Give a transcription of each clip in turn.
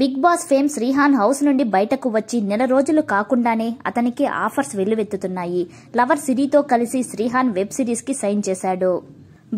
big Boss fame Srihan house నుండి బయటకు వచ్చి నెల రోజులు కాకుండానే అతనికి ఆఫర్స్ వెల్లువెత్తుతున్నాయి లవర్ సిరితో కలిసి శ్రీహాన్ వెబ్ సిరీస్కి సైన్ చేశాడు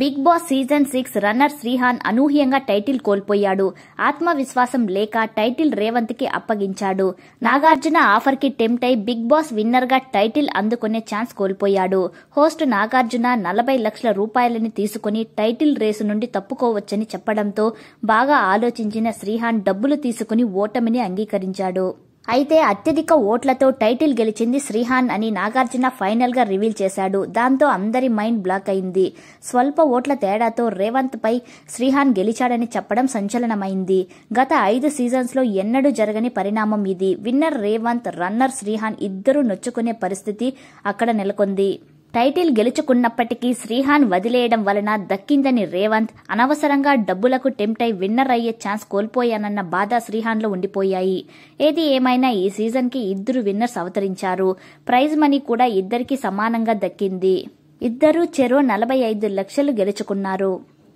Bigg Boss season six runner Srihan అనూహ్యంగా టైటిల్ కోల్పోయాడు ఆత్మవిశ్వాసం లేక టైటిల్ రేవంత్ కి అప్పగించాడు నాగార్జున ఆఫర్ కి టెంప్ట్ అయి బిగ్ బాస్ విన్నర్ గా టైటిల్ అందుకునే ఛాన్స్ కోల్పోయాడు హోస్ట్ నాగార్జున నలభై లక్షల రూపాయలని తీసుకుని టైటిల్ రేసు నుండి తప్పుకోవచ్చని చెప్పడంతో బాగా ఆలోచించిన శ్రీహాన్ డబ్బులు తీసుకుని ఓటమిని అంగీకరించాడు అయితే అత్యధిక ఓట్లతో టైటిల్ గెలిచింది శ్రీహాన్ అని నాగార్జున ఫైనల్గా రివీల్ చేశాడు దాంతో అందరి మైండ్ బ్లాక్ అయింది స్వల్ప ఓట్ల తేడాతో రేవంత్ పై శ్రీహాన్ గెలిచాడని చెప్పడం సంచలనమైంది గత ఐదు సీజన్స్లో ఎన్నడూ జరగని పరిణామం ఇది విన్నర్ రేవంత్ రన్నర్ శ్రీహాన్ ఇద్దరూ నొచ్చుకునే పరిస్థితి అక్కడ నెలకొంది టైటిల్ గెలుచుకున్నప్పటికీ శ్రీహాన్ వదిలేయడం వలన దక్కిందని రేవంత్ అనవసరంగా డబ్బులకు టెంప్ట్ అయి విన్నర్ అయ్యే ఛాన్స్ కోల్పోయానన్న బాధ శ్రీహాన్లో ఉండిపోయాయి ఏది ఏమైనా ఈ సీజన్కి ఇద్దరు విన్నర్స్ అవతరించారు ప్రైజ్ మనీ కూడా ఇద్దరికీ సమానంగా దక్కింది ఇద్దరూ చెరో నలభై ఐదు లక్షలు గెలుచుకున్నారు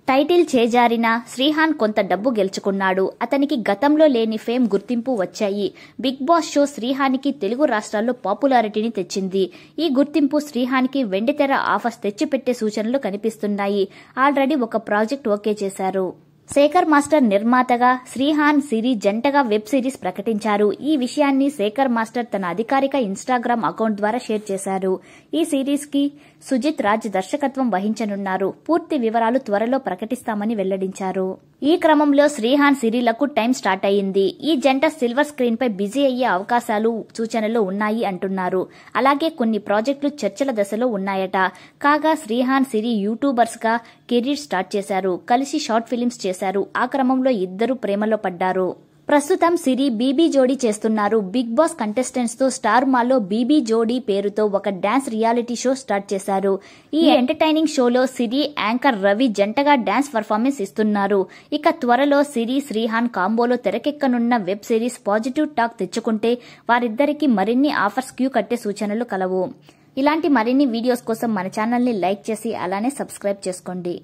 టైటిల్ చేజారిన శ్రీహాన్ కొంత డబ్బు గెలుచుకున్నాడు అతనికి గతంలో లేని ఫేమ్ గుర్తింపు వచ్చాయి బిగ్ బాస్ షో శ్రీహానికి తెలుగు రాష్ట్రాల్లో పాపులారిటీని తెచ్చింది ఈ గుర్తింపు శ్రీహానికి వెండితెర ఆఫర్స్ తెచ్చిపెట్టే సూచనలు కనిపిస్తున్నాయి ఆల్రెడీ ఒక ప్రాజెక్ట్ ఓకే చేశారు శేఖర్ మాస్టర్ నిర్మాతగా శ్రీహాన్ సిరి జంటగా వెబ్ సిరీస్ ప్రకటించారు ఈ విషయాన్ని శేఖర్ మాస్టర్ తన అధికారిక ఇన్స్టాగ్రామ్ అకౌంట్ ద్వారా షేర్ చేశారు ఈ సిరీస్ కి సుజిత్ రాజ్ దర్శకత్వం వహించనున్నారు పూర్తి వివరాలు త్వరలో ప్రకటిస్తామని వెల్లడించారు ఈ క్రమంలో శ్రీహాన్ సిరీలకు టైం స్టార్ట్ అయింది ఈ జంట సిల్వర్ స్క్రీన్ పై బిజీ అయ్యే అవకాశాలు సూచనలు ఉన్నాయి అంటున్నారు అలాగే కొన్ని ప్రాజెక్టులు చర్చల దశలో ఉన్నాయట కాగా శ్రీహాన్ సిరి యూట్యూబర్స్ గా కెరీర్ స్టార్ట్ చేశారు కలిసి షార్ట్ ఫిలిమ్స్ చేశారు చేశారు ఆ క్రమంలో ఇద్దరు ప్రేమలో పడ్డారు ప్రస్తుతం సిరి బీబీ జోడీ చేస్తున్నారు బిగ్ బాస్ కంటెస్టెంట్స్ తో స్టార్ మాలో బీబీ జోడీ పేరుతో ఒక డాన్స్ రియాలిటీ షో స్టార్ట్ చేశారు ఈ ఎంటర్టైనింగ్ షోలో సిరి యాంకర్ రవి జంటగా డాన్స్ పర్ఫార్మెన్స్ ఇస్తున్నారు ఇక త్వరలో సిరి శ్రీహాన్ కాంబోలో తెరకెక్కనున్న వెబ్ సిరీస్ పాజిటివ్ టాక్ తెచ్చుకుంటే వారిద్దరికి మరిన్ని ఆఫర్స్ క్యూ కట్టే సూచనలు కలవు ఇలాంటి మరిన్ని వీడియోస్ కోసం మన ఛానల్ని లైక్ చేసి అలానే సబ్స్క్రైబ్ చేసుకోండి